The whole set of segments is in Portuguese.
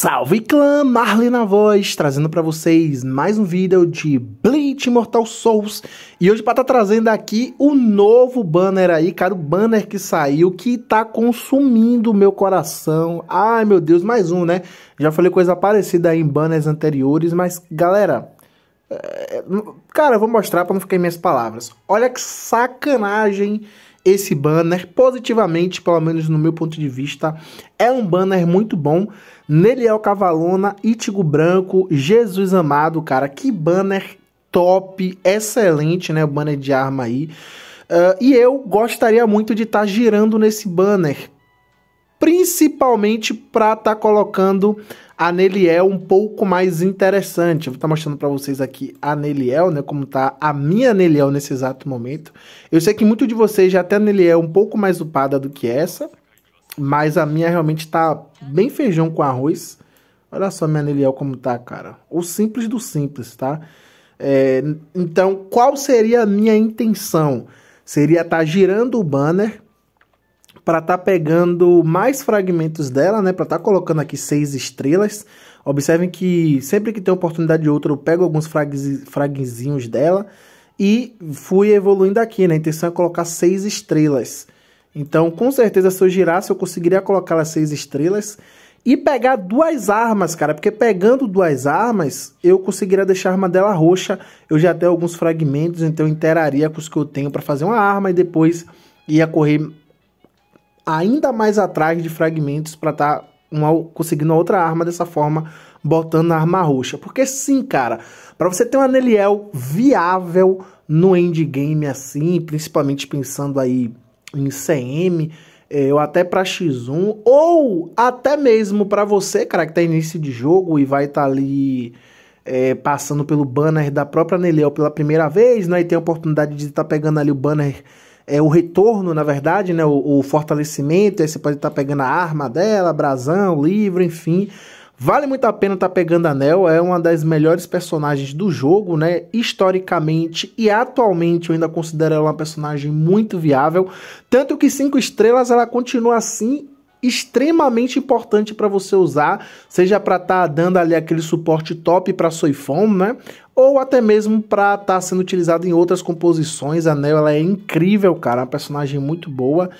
Salve clã, Marley na voz, trazendo para vocês mais um vídeo de Bleach Mortal Souls. E hoje para estar tá trazendo aqui o novo banner aí, cara, o banner que saiu, que tá consumindo o meu coração. Ai meu Deus, mais um, né? Já falei coisa parecida aí em banners anteriores, mas galera... É, cara, eu vou mostrar para não ficar em minhas palavras. Olha que sacanagem esse banner, positivamente, pelo menos no meu ponto de vista. É um banner muito bom. Neliel Cavalona, Itigo Branco, Jesus Amado, cara, que banner top, excelente, né? O banner de arma aí. Uh, e eu gostaria muito de estar tá girando nesse banner, principalmente para estar tá colocando a Neliel um pouco mais interessante. vou estar tá mostrando para vocês aqui a Neliel, né, como tá a minha Neliel nesse exato momento. Eu sei que muito de vocês já tem a Neliel um pouco mais upada do que essa, mas a minha realmente tá bem feijão com arroz. Olha só minha Neliel como tá, cara. O simples do simples, tá? É, então, qual seria a minha intenção? Seria estar tá girando o banner para estar tá pegando mais fragmentos dela, né? Para estar tá colocando aqui seis estrelas. Observem que sempre que tem oportunidade de outra, eu pego alguns fragmentos fragzinhos dela e fui evoluindo aqui, né? A intenção é colocar seis estrelas. Então, com certeza, se eu girasse, eu conseguiria colocar as seis estrelas e pegar duas armas, cara. Porque pegando duas armas, eu conseguiria deixar a arma dela roxa. Eu já tenho alguns fragmentos, então eu interaria com os que eu tenho para fazer uma arma e depois ia correr ainda mais atrás de fragmentos para estar tá uma, conseguindo outra arma dessa forma, botando a arma roxa. Porque sim, cara, para você ter um Aneliel viável no endgame assim, principalmente pensando aí em CM, eh, ou até para X1, ou até mesmo para você, cara, que tá início de jogo e vai estar tá ali é, passando pelo banner da própria Neliel pela primeira vez, né? E tem a oportunidade de estar tá pegando ali o banner, é, o retorno, na verdade, né? O, o fortalecimento, aí você pode estar tá pegando a arma dela, brasão, livro, enfim. Vale muito a pena estar tá pegando anel, é uma das melhores personagens do jogo, né? Historicamente e atualmente eu ainda considero ela uma personagem muito viável, tanto que 5 estrelas ela continua assim extremamente importante para você usar, seja para estar tá dando ali aquele suporte top para Soifon, né? Ou até mesmo para estar tá sendo utilizado em outras composições. A Neo ela é incrível, cara, é uma personagem muito boa.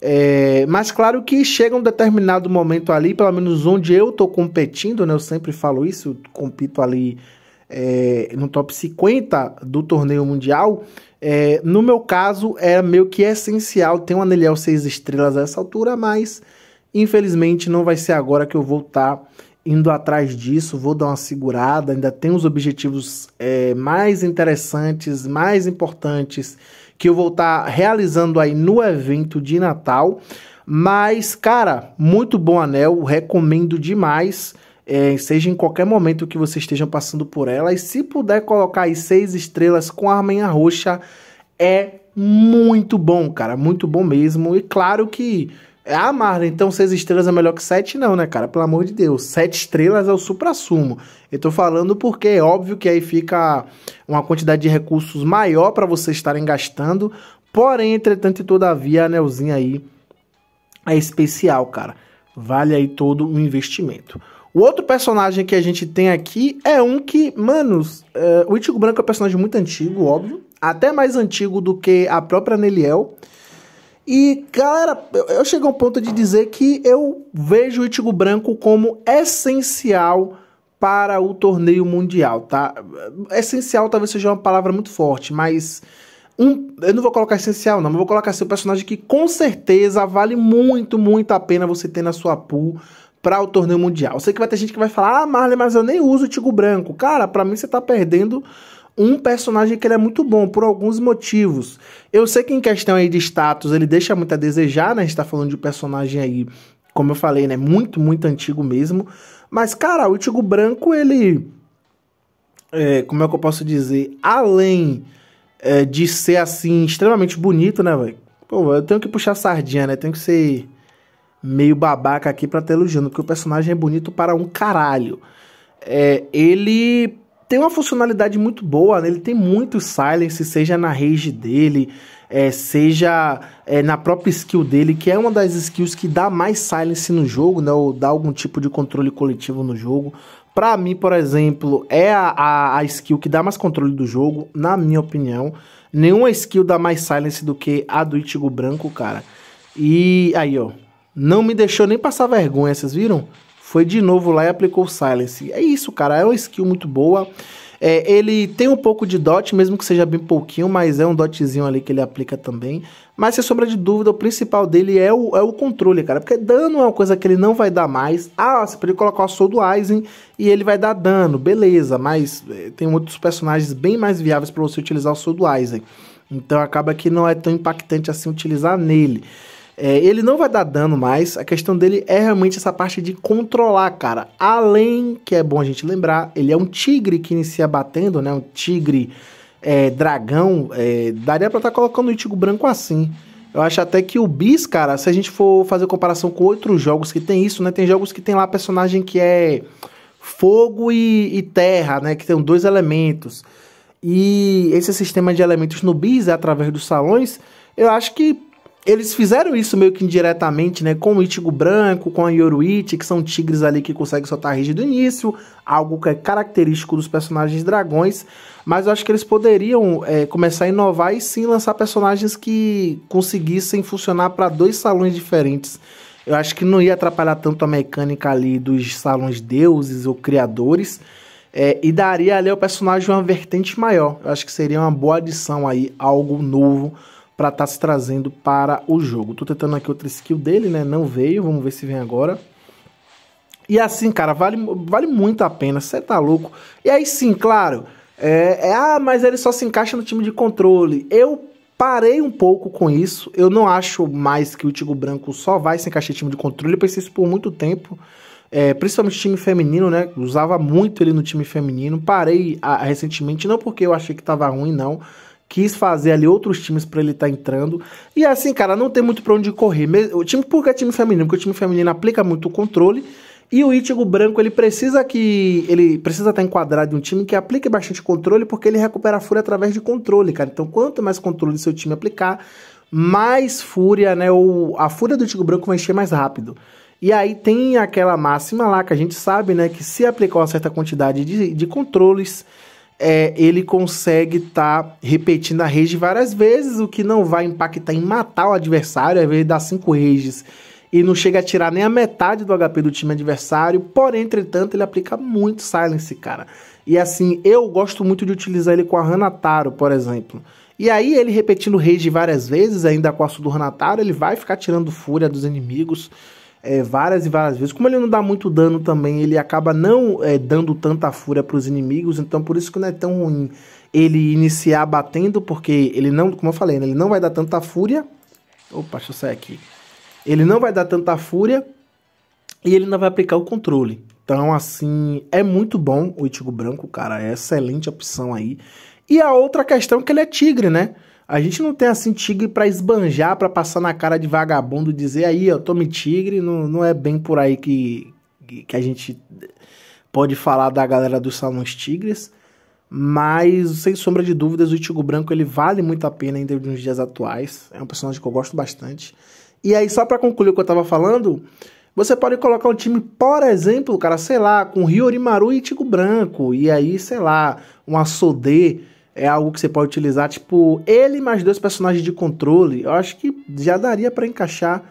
É, mas claro que chega um determinado momento ali, pelo menos onde eu tô competindo, né? Eu sempre falo isso, compito ali é, no top 50 do torneio mundial. É, no meu caso, é meio que essencial ter um anelhel 6 estrelas a essa altura, mas Infelizmente, não vai ser agora que eu vou estar tá indo atrás disso, vou dar uma segurada. Ainda tem os objetivos é, mais interessantes, mais importantes que eu vou estar tá realizando aí no evento de Natal. Mas, cara, muito bom anel, recomendo demais. É, seja em qualquer momento que você esteja passando por ela. E se puder colocar aí seis estrelas com arminha roxa, é muito bom, cara, muito bom mesmo. E claro que é ah, Marlon, então seis estrelas é melhor que sete? Não, né, cara? Pelo amor de Deus. Sete estrelas é o supra-sumo. Eu tô falando porque é óbvio que aí fica uma quantidade de recursos maior para vocês estarem gastando. Porém, entretanto e todavia, a anelzinha aí é especial, cara. Vale aí todo o investimento. O outro personagem que a gente tem aqui é um que, manos, uh, eh, o Itigo Branco é um personagem muito antigo, óbvio. Até mais antigo do que a própria Neliel. E, cara, eu chego a um ponto de dizer que eu vejo o Itigo Branco como essencial para o torneio mundial, tá? Essencial talvez seja uma palavra muito forte, mas um, eu não vou colocar essencial, não, mas vou colocar assim, um personagem que com certeza vale muito, muito a pena você ter na sua pool para o torneio mundial. Eu sei que vai ter gente que vai falar, ah, Marley, mas eu nem uso o Itigo Branco. Cara, para mim você tá perdendo um personagem que ele é muito bom, por alguns motivos. Eu sei que em questão aí de status ele deixa muito a desejar, né? A gente tá falando de um personagem aí, como eu falei, né? Muito, muito antigo mesmo. Mas, cara, o Tigo Branco, ele. É, como é que eu posso dizer? Além é, de ser assim, extremamente bonito, né, velho? Pô, eu tenho que puxar sardinha, né? Tenho que ser meio babaca aqui pra ter elogiando, porque o personagem é bonito para um caralho. É, ele tem uma funcionalidade muito boa, né? ele tem muito silence, seja na rage dele, é, seja é, na própria skill dele, que é uma das skills que dá mais silence no jogo, né? ou dá algum tipo de controle coletivo no jogo. Para mim, por exemplo, é a, a, a skill que dá mais controle do jogo, na minha opinião. Nenhuma skill dá mais silence do que a do Itigo Branco, cara. E aí, ó. Não me deixou nem passar vergonha, vocês viram? Foi de novo lá e aplicou silence. É isso, cara. É uma skill muito boa. É, ele tem um pouco de dot, mesmo que seja bem pouquinho, mas é um dotzinho ali que ele aplica também. Mas sem sombra de dúvida, o principal dele é o, é o controle, cara. Porque dano é uma coisa que ele não vai dar mais. Ah, você pode colocar o Soul do Aizen e ele vai dar dano, beleza. Mas é, tem outros personagens bem mais viáveis para você utilizar o Soul do Aizen. Então acaba que não é tão impactante assim utilizar nele. É, ele não vai dar dano mais. A questão dele é realmente essa parte de controlar, cara. Além que é bom a gente lembrar, ele é um tigre que inicia batendo, né? Um tigre é, dragão. É, daria pra estar tá colocando o Itigo branco assim. Eu acho até que o Bis, cara, se a gente for fazer comparação com outros jogos que tem isso, né? Tem jogos que tem lá personagem que é fogo e, e terra, né? Que tem dois elementos. E esse sistema de elementos no Bis, é através dos salões, eu acho que eles fizeram isso meio que indiretamente, né? Com o Itigo branco, com a Yoruichi, que são tigres ali que conseguem soltar rede do início, algo que é característico dos personagens dragões. Mas eu acho que eles poderiam é, começar a inovar e sim lançar personagens que conseguissem funcionar para dois salões diferentes. Eu acho que não ia atrapalhar tanto a mecânica ali dos salões deuses ou criadores. É, e daria ali ao personagem uma vertente maior. Eu acho que seria uma boa adição aí, algo novo para estar tá se trazendo para o jogo. Tô tentando aqui outra skill dele, né? Não veio, vamos ver se vem agora. E assim, cara, vale, vale muito a pena, você tá louco. E aí sim, claro, é, é, ah, mas ele só se encaixa no time de controle. Eu parei um pouco com isso, eu não acho mais que o Tigo Branco só vai se encaixar em time de controle, eu pensei isso por muito tempo. É, principalmente time feminino, né? Usava muito ele no time feminino. Parei a, ah, recentemente, não porque eu achei que tava ruim, não quis fazer ali outros times para ele estar tá entrando. E é assim, cara, não tem muito para onde correr. O time porque é time feminino, porque o time feminino aplica muito o controle. E o Ichigo branco, ele precisa que ele precisa estar tá enquadrado em um time que aplique bastante controle, porque ele recupera a fúria através de controle, cara. Então, quanto mais controle seu time aplicar, mais fúria, né, ou a fúria do Ichigo branco vai encher mais rápido. E aí tem aquela máxima lá que a gente sabe, né, que se aplicar uma certa quantidade de, de controles, é, ele consegue estar tá repetindo a rage várias vezes, o que não vai impactar em matar o adversário, às vezes dá cinco rages e não chega a tirar nem a metade do HP do time adversário, porém, entretanto, ele aplica muito silence, cara. E assim, eu gosto muito de utilizar ele com a Hanataro, por exemplo. E aí, ele repetindo rage várias vezes, ainda com a do Hanataro, ele vai ficar tirando fúria dos inimigos é, várias e várias vezes. Como ele não dá muito dano também, ele acaba não é, dando tanta fúria para os inimigos, então por isso que não é tão ruim ele iniciar batendo, porque ele não, como eu falei, né, ele não vai dar tanta fúria. Opa, deixa eu sair aqui. Ele não vai dar tanta fúria e ele não vai aplicar o controle. Então, assim, é muito bom o Itigo Branco, cara. É excelente opção aí. E a outra questão é que ele é tigre, né? A gente não tem assim tigre para esbanjar, para passar na cara de vagabundo, dizer aí, eu tome tigre, não, não é bem por aí que, que a gente pode falar da galera dos salões tigres. Mas, sem sombra de dúvidas, o Tigo Branco ele vale muito a pena ainda nos dias atuais. É um personagem que eu gosto bastante. E aí, só para concluir o que eu tava falando, você pode colocar um time, por exemplo, cara, sei lá, com Ryorimaru e Tigo Branco. E aí, sei lá, um Assodê é algo que você pode utilizar, tipo, ele mais dois personagens de controle, eu acho que já daria para encaixar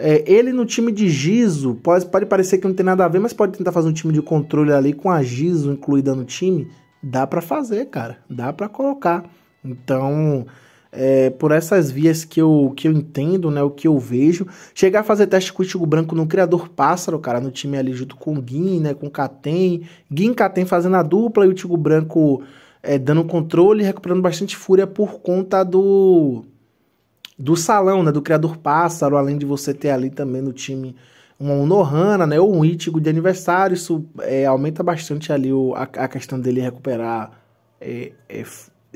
é, ele no time de Giso, pode, pode parecer que não tem nada a ver, mas pode tentar fazer um time de controle ali com a Giso incluída no time, dá para fazer, cara, dá para colocar. Então, é, por essas vias que eu, que eu entendo, né, o que eu vejo, chegar a fazer teste com o Tigo Branco no Criador Pássaro, cara, no time ali junto com o Gin, né, com o Katen, Gin Katen fazendo a dupla e o Tigo Branco é, dando controle e recuperando bastante fúria por conta do do salão, né, do criador pássaro, além de você ter ali também no time uma Unohana, né, ou um Ichigo de aniversário, isso é, aumenta bastante ali o, a, a questão dele recuperar é, é,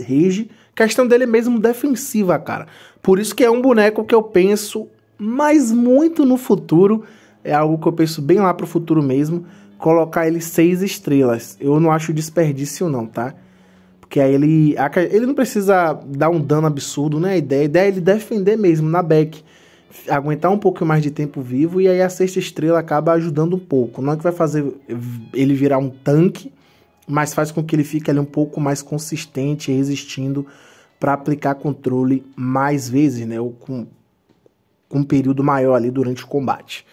rage. Questão dele mesmo defensiva, cara. Por isso que é um boneco que eu penso, mais muito no futuro, é algo que eu penso bem lá pro futuro mesmo, colocar ele seis estrelas. Eu não acho desperdício não, tá? Que aí ele, ele não precisa dar um dano absurdo, né? A ideia, a ideia é ele defender mesmo na back. Aguentar um pouco mais de tempo vivo e aí a sexta estrela acaba ajudando um pouco. Não é que vai fazer ele virar um tanque, mas faz com que ele fique ali um pouco mais consistente resistindo para aplicar controle mais vezes, né? Ou com, com um período maior ali durante o combate.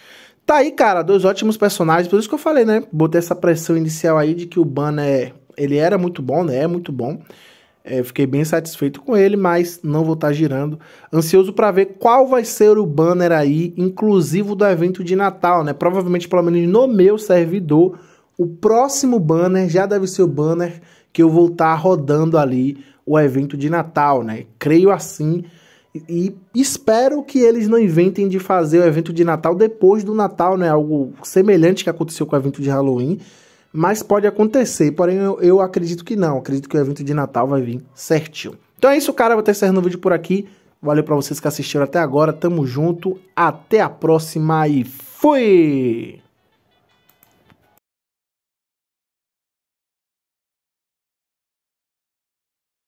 Tá aí, cara, dois ótimos personagens. Por isso que eu falei, né? Botei essa pressão inicial aí de que o Ban é ele era muito bom, né? É muito bom. É, fiquei bem satisfeito com ele, mas não vou estar tá girando. Ansioso para ver qual vai ser o banner aí, inclusive do evento de Natal, né? Provavelmente, pelo menos no meu servidor, o próximo banner já deve ser o banner que eu vou estar tá rodando ali o evento de Natal, né? Creio assim. E espero que eles não inventem de fazer o evento de Natal depois do Natal, né? Algo semelhante que aconteceu com o evento de Halloween mas pode acontecer. Porém, eu, eu acredito que não. acredito que o evento de Natal vai vir certinho. Então é isso, cara. Eu vou ter no vídeo por aqui. Valeu para vocês que assistiram até agora. Tamo junto. Até a próxima e fui!